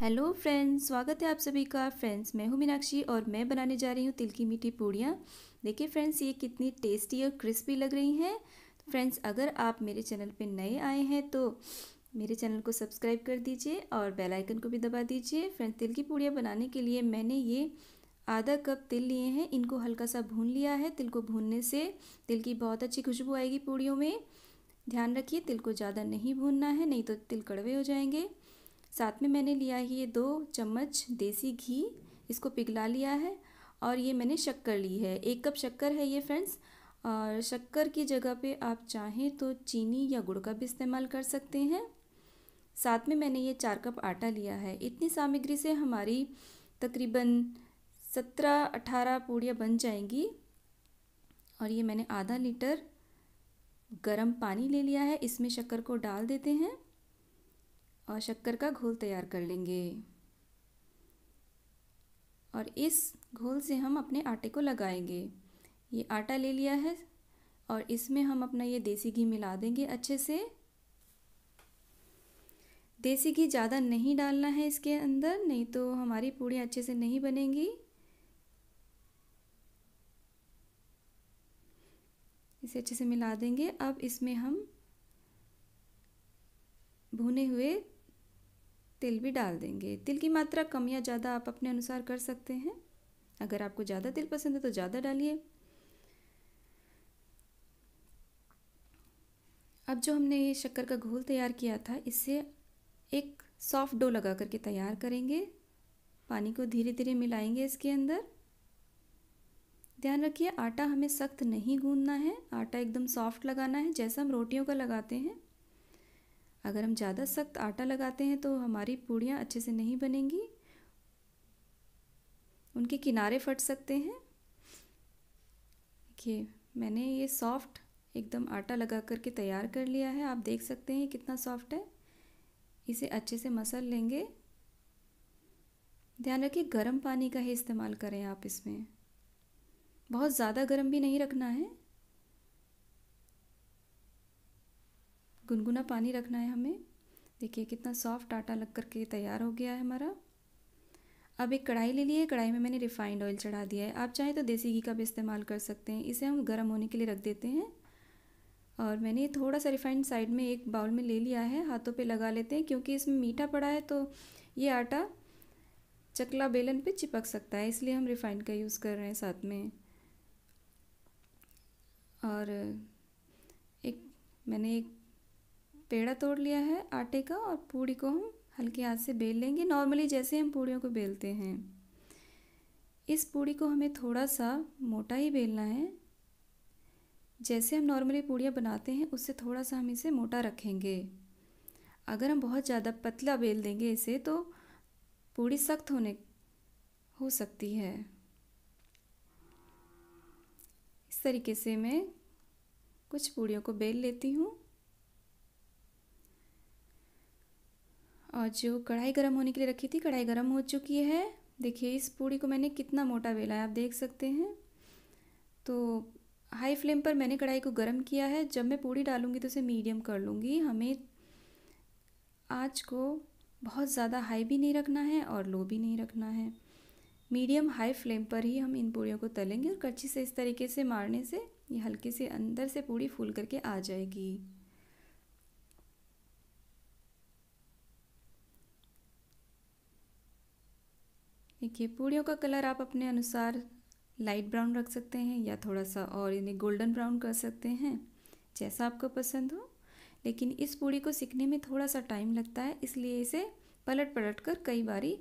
hello friends स्वागत है आप सभी का फ्रेंड्स मैं हूँ मीनाक्षी और मैं बनाने जा रही हूँ तिल की मीठी पूड़ियाँ देखिए फ्रेंड्स ये कितनी टेस्टी और क्रिस्पी लग रही हैं फ्रेंड्स अगर आप मेरे चैनल पे नए आए हैं तो मेरे चैनल को सब्सक्राइब कर दीजिए और बेल आइकन को भी दबा दीजिए फ्रेंड्स तिल की पूड़ियाँ बनाने के लिए मैंने ये आधा कप तिल लिए हैं इनको हल्का सा भून लिया है तिल को भूनने से तिल की बहुत अच्छी खुशबू आएगी पूड़ियों में ध्यान रखिए तिल को ज़्यादा नहीं भूनना है नहीं तो तिल कड़वे हो जाएंगे साथ में मैंने लिया है ये दो चम्मच देसी घी इसको पिघला लिया है और ये मैंने शक्कर ली है एक कप शक्कर है ये फ्रेंड्स और शक्कर की जगह पे आप चाहें तो चीनी या गुड़ का भी इस्तेमाल कर सकते हैं साथ में मैंने ये चार कप आटा लिया है इतनी सामग्री से हमारी तकरीबन सत्रह अठारह पूड़ियाँ बन जाएंगी और ये मैंने आधा लीटर गरम पानी ले लिया है इसमें शक्कर को डाल देते हैं और शक्कर का घोल तैयार कर लेंगे और इस घोल से हम अपने आटे को लगाएंगे ये आटा ले लिया है और इसमें हम अपना ये देसी घी मिला देंगे अच्छे से देसी घी ज़्यादा नहीं डालना है इसके अंदर नहीं तो हमारी पूड़ियाँ अच्छे से नहीं बनेंगी इसे अच्छे से मिला देंगे अब इसमें हम भुने हुए तिल भी डाल देंगे तिल की मात्रा कम या ज़्यादा आप अपने अनुसार कर सकते हैं अगर आपको ज़्यादा तिल पसंद है तो ज़्यादा डालिए अब जो हमने ये शक्कर का घोल तैयार किया था इससे एक सॉफ्ट डो लगा करके तैयार करेंगे पानी को धीरे धीरे मिलाएंगे इसके अंदर ध्यान रखिए आटा हमें सख्त नहीं गूंदना है आटा एकदम सॉफ्ट लगाना है जैसा हम रोटियों का लगाते हैं अगर हम ज़्यादा सख्त आटा लगाते हैं तो हमारी पूड़ियाँ अच्छे से नहीं बनेंगी उनके किनारे फट सकते हैं देखिए मैंने ये सॉफ्ट एकदम आटा लगा करके तैयार कर लिया है आप देख सकते हैं कितना सॉफ्ट है इसे अच्छे से मसल लेंगे ध्यान रखिए गर्म पानी का ही इस्तेमाल करें आप इसमें बहुत ज़्यादा गर्म भी नहीं रखना है गुनगुना पानी रखना है हमें देखिए कितना सॉफ्ट आटा लग करके तैयार हो गया है हमारा अब एक कढ़ाई ले लिए कढ़ाई में मैंने रिफाइंड ऑयल चढ़ा दिया है आप चाहें तो देसी घी का भी इस्तेमाल कर सकते हैं इसे हम गर्म होने के लिए रख देते हैं और मैंने थोड़ा सा रिफाइंड साइड में एक बाउल में ले लिया है हाथों पे लगा लेते हैं क्योंकि इसमें मीठा पड़ा है तो ये आटा चकला बेलन पे चिपक सकता है इसलिए हम रिफाइंड का यूज़ कर रहे हैं साथ में और एक मैंने एक पेड़ा तोड़ लिया है आटे का और पूड़ी को हम हल्के हाथ से बेल लेंगे नॉर्मली जैसे हम पूड़ियों को बेलते हैं इस पूड़ी को हमें थोड़ा सा मोटा ही बेलना है जैसे हम नॉर्मली पूड़ियाँ बनाते हैं उससे थोड़ा सा हम इसे मोटा रखेंगे अगर हम बहुत ज़्यादा पतला बेल देंगे इसे तो पूड़ी सख्त होने हो सकती है इस तरीके से मैं कुछ पूड़ियों को बेल लेती हूँ और जो कढ़ाई गर्म होने के लिए रखी थी कढ़ाई गर्म हो चुकी है देखिए इस पूड़ी को मैंने कितना मोटा बेला है आप देख सकते हैं तो हाई फ्लेम पर मैंने कढ़ाई को गर्म किया है जब मैं पूड़ी डालूँगी तो उसे मीडियम कर लूँगी हमें आँच को बहुत ज़्यादा हाई भी नहीं रखना है और लो भी नहीं रखना है मीडियम हाई फ्लेम पर ही हम इन पूड़ियों को तलेंगे और कच्ची से इस तरीके से मारने से ये हल्के से अंदर से पूड़ी फूल करके आ जाएगी देखिए पूड़ियों का कलर आप अपने अनुसार लाइट ब्राउन रख सकते हैं या थोड़ा सा और इन्हें गोल्डन ब्राउन कर सकते हैं जैसा आपको पसंद हो लेकिन इस पूड़ी को सीखने में थोड़ा सा टाइम लगता है इसलिए इसे पलट पलट कर कई बारी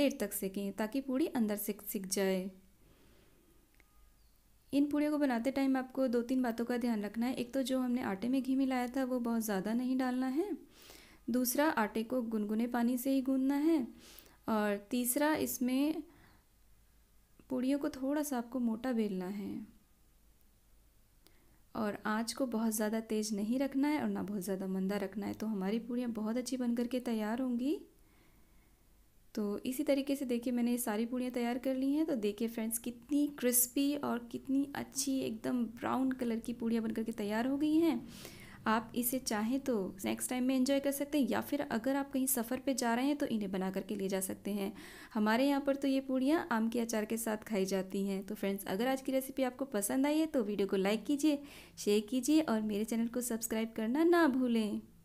देर तक सीखें ताकि पूड़ी अंदर से सीख जाए इन पूड़ियों को बनाते टाइम आपको दो तीन बातों का ध्यान रखना है एक तो जो हमने आटे में घी मिलाया था वो बहुत ज़्यादा नहीं डालना है दूसरा आटे को गुनगुने पानी से ही गूंदना है और तीसरा इसमें पूड़ियों को थोड़ा सा आपको मोटा बेलना है और आँच को बहुत ज़्यादा तेज़ नहीं रखना है और ना बहुत ज़्यादा मंदा रखना है तो हमारी पूड़ियाँ बहुत अच्छी बन करके के तैयार होंगी तो इसी तरीके से देखिए मैंने ये सारी पूड़ियाँ तैयार कर ली हैं तो देखिए फ्रेंड्स कितनी क्रिस्पी और कितनी अच्छी एकदम ब्राउन कलर की पूड़ियाँ बनकर के तैयार हो गई हैं आप इसे चाहें तो नेक्स्ट टाइम में इन्जॉय कर सकते हैं या फिर अगर आप कहीं सफ़र पे जा रहे हैं तो इन्हें बना करके ले जा सकते हैं हमारे यहाँ पर तो ये पूड़ियाँ आम के अचार के साथ खाई जाती हैं तो फ्रेंड्स अगर आज की रेसिपी आपको पसंद आई है तो वीडियो को लाइक कीजिए शेयर कीजिए और मेरे चैनल को सब्सक्राइब करना ना भूलें